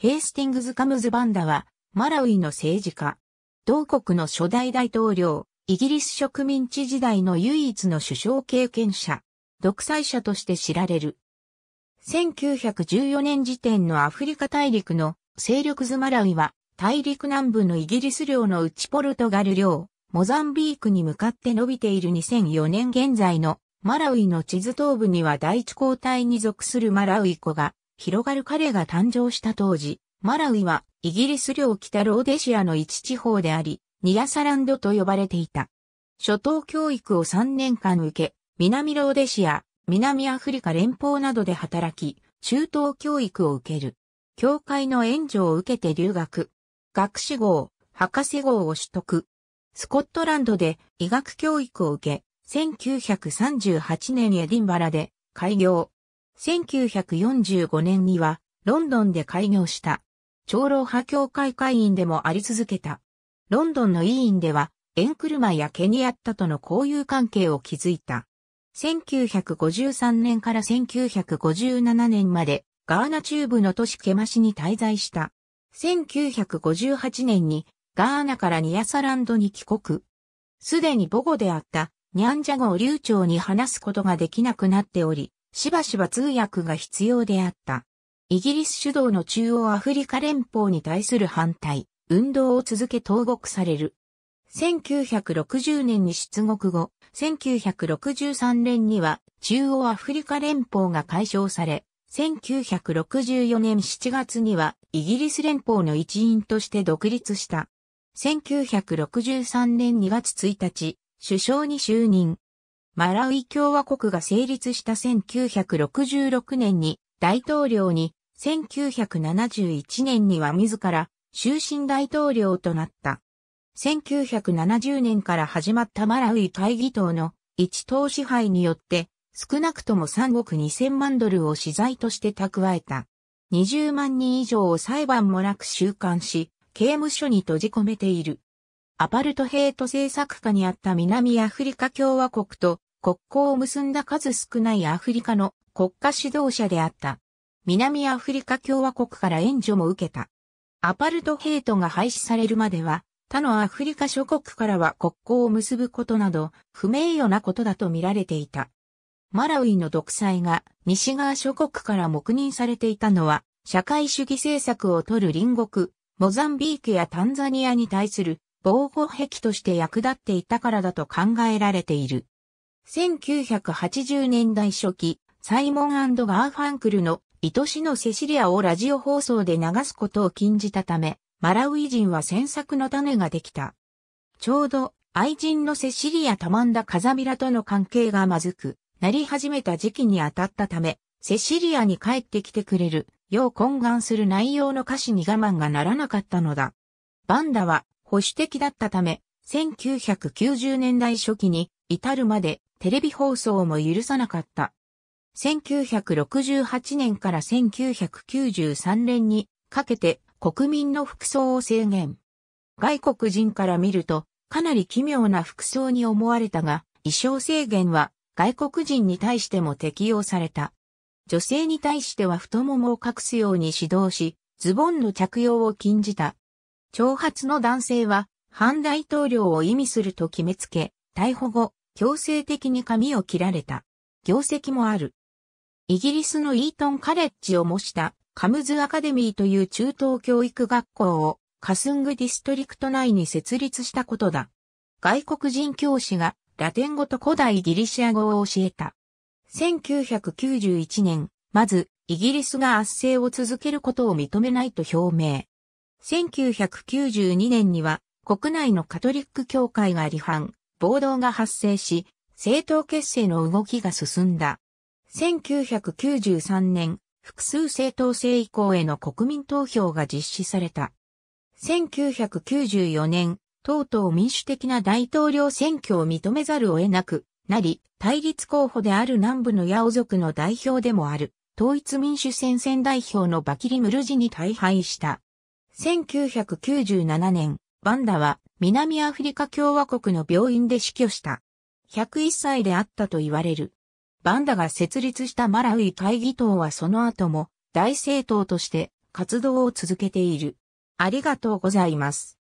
ヘースティングズ・カムズ・バンダは、マラウイの政治家。同国の初代大統領、イギリス植民地時代の唯一の首相経験者、独裁者として知られる。1914年時点のアフリカ大陸の勢力図マラウイは、大陸南部のイギリス領の内、ポルトガル領、モザンビークに向かって伸びている2004年現在のマラウイの地図東部には第一交代に属するマラウイ湖が広がる彼が誕生した当時、マラウイはイギリス領北ローデシアの一地方であり、ニアサランドと呼ばれていた。初等教育を3年間受け、南ローデシア、南アフリカ連邦などで働き、中等教育を受ける。教会の援助を受けて留学。学士号、博士号を取得。スコットランドで医学教育を受け、1938年エディンバラで開業。1945年にはロンドンで開業した。長老派協会会員でもあり続けた。ロンドンの委員では、エンクルマやケニアッタとの交友関係を築いた。1953年から1957年まで、ガーナ中部の都市ケマシに滞在した。1958年に、ガーナからニアサランドに帰国。すでに母語であった、ニャンジャ語を流暢に話すことができなくなっており、しばしば通訳が必要であった。イギリス主導の中央アフリカ連邦に対する反対、運動を続け投獄される。1960年に出国後、1963年には中央アフリカ連邦が解消され、1964年7月にはイギリス連邦の一員として独立した。1963年2月1日、首相に就任。マラウイ共和国が成立した1966年に大統領に、1971年には自ら終身大統領となった。1970年から始まったマラウイ会議党の一党支配によって、少なくとも3億2000万ドルを資材として蓄えた。20万人以上を裁判もなく収監し、刑務所に閉じ込めている。アパルトヘイト政策下にあった南アフリカ共和国と国交を結んだ数少ないアフリカの国家指導者であった。南アフリカ共和国から援助も受けた。アパルトヘイトが廃止されるまでは、他のアフリカ諸国からは国交を結ぶことなど、不名誉なことだと見られていた。マラウイの独裁が西側諸国から黙認されていたのは、社会主義政策を取る隣国、モザンビークやタンザニアに対する防護壁として役立っていたからだと考えられている。1980年代初期、サイモンガーファンクルの愛しのセシリアをラジオ放送で流すことを禁じたため、マラウイ人は詮索の種ができた。ちょうど愛人のセシリア・たまんだカザミラとの関係がまずくなり始めた時期に当たったため、セシリアに帰ってきてくれるよう懇願する内容の歌詞に我慢がならなかったのだ。バンダは保守的だったため、1990年代初期に至るまでテレビ放送も許さなかった。1968年から1993年にかけて国民の服装を制限。外国人から見るとかなり奇妙な服装に思われたが、衣装制限は外国人に対しても適用された。女性に対しては太ももを隠すように指導し、ズボンの着用を禁じた。長髪の男性は、反大統領を意味すると決めつけ、逮捕後、強制的に髪を切られた。業績もある。イギリスのイートンカレッジを模したカムズアカデミーという中等教育学校をカスングディストリクト内に設立したことだ。外国人教師がラテン語と古代ギリシア語を教えた。1991年、まず、イギリスが圧政を続けることを認めないと表明。1992年には、国内のカトリック教会が離反、暴動が発生し、政党結成の動きが進んだ。1993年、複数政党制移行への国民投票が実施された。1994年、とうとう民主的な大統領選挙を認めざるを得なくなり、対立候補である南部のヤオ族の代表でもある、統一民主戦線代表のバキリ・ムルジに大敗した。1997年、バンダは南アフリカ共和国の病院で死去した。101歳であったと言われる。バンダが設立したマラウイ会議党はその後も大政党として活動を続けている。ありがとうございます。